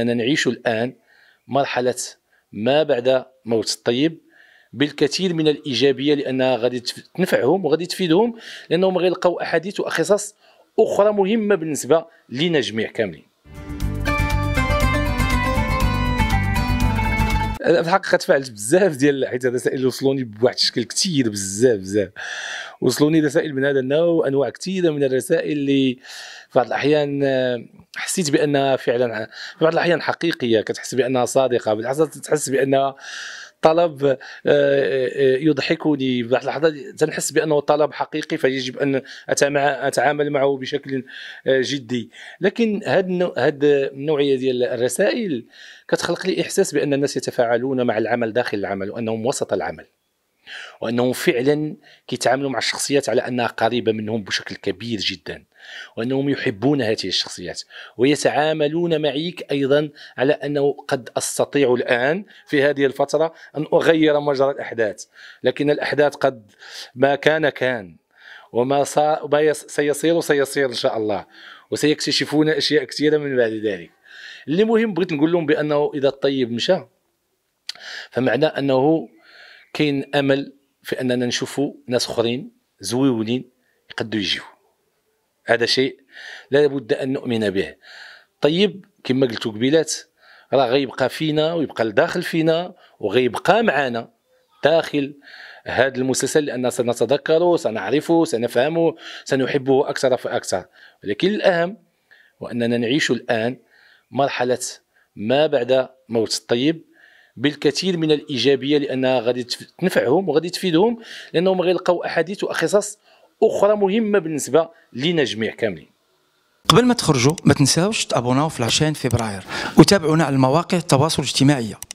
أننا نعيش الآن مرحلة ما بعد موت الطيب بالكثير من الايجابيه لانها غادي تنفعهم وغادي تفيدهم لانهم غيلقاو احاديث واخصص اخرى مهمه بالنسبه لنا جميع كاملين انا في الحقيقه تفاعلت بزاف ديال حيت الرسائل وصلوني بواحد الشكل كثير بزاف بزاف وصلوني رسائل من هذا النوع انواع كثيره من الرسائل اللي في بعض الاحيان آه، حسيت بانها فعلا في بعض الاحيان حقيقيه كتحس بانها صادقه بالعكس تحس بانها طلب آه، آه، آه، يضحكني بعض اللحظات تنحس بانه طلب حقيقي فيجب ان اتعامل معه بشكل جدي لكن هاد هاد النوعيه ديال الرسائل كتخلق لي احساس بان الناس يتفاعلون مع العمل داخل العمل وانهم وسط العمل وانهم فعلا كيتعاملوا مع الشخصيات على انها قريبه منهم بشكل كبير جدا وانهم يحبون هذه الشخصيات ويتعاملون معك ايضا على انه قد استطيع الان في هذه الفتره ان اغير مجرى الاحداث لكن الاحداث قد ما كان كان وما ما سيصير سيصير ان شاء الله وسيكتشفون اشياء كثيره من بعد ذلك اللي مهم بغيت نقول لهم بانه اذا الطيب مشى فمعنى انه كاين امل في اننا نشوفوا ناس اخرين زويونين يقدروا يجيو هذا شيء لا بد ان نؤمن به طيب كما قلتوا قبيلات راه غيبقى فينا ويبقى الداخل فينا وغيبقى معنا داخل هذا المسلسل لان سنتذكره سنعرفه سنفهمه سنحبه اكثر فاكثر ولكن الاهم واننا نعيش الان مرحله ما بعد موت الطيب بالكثير من الايجابيه لانها غادي تنفعهم وغادي تفيدهم لانهم غيلقاو احاديث واخصاص اخرى مهمه بالنسبه لينا جميع كاملين قبل ما تخرجوا ما تنساوش تابوناو في لاشين فبراير وتابعونا على المواقع التواصل الاجتماعي